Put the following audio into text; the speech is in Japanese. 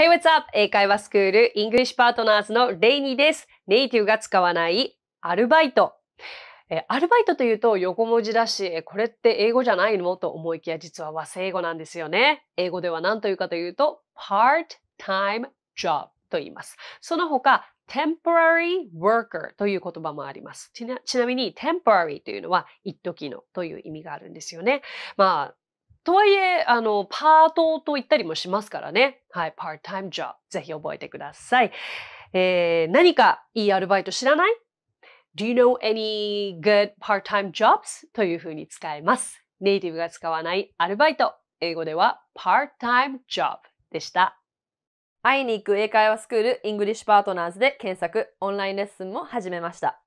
Hey, what's up? 英会話スクール English パートナーズのレイニーです。ネイティブが使わないアルバイト。えアルバイトというと横文字だし、これって英語じゃないのと思いきや実は和製英語なんですよね。英語では何というかというと part-time job と言います。その他 temporary worker という言葉もあります。ちなみに temporary というのは一時のという意味があるんですよね。まあとはいえ、あの、パートと言ったりもしますからね。はい、パータイムジョブ。ぜひ覚えてください。えー、何かいいアルバイト知らない ?Do you know any good part-time jobs? というふうに使えます。ネイティブが使わないアルバイト。英語では part-time job でした。会いに行く英会話スクール English Partners で検索、オンラインレッスンも始めました。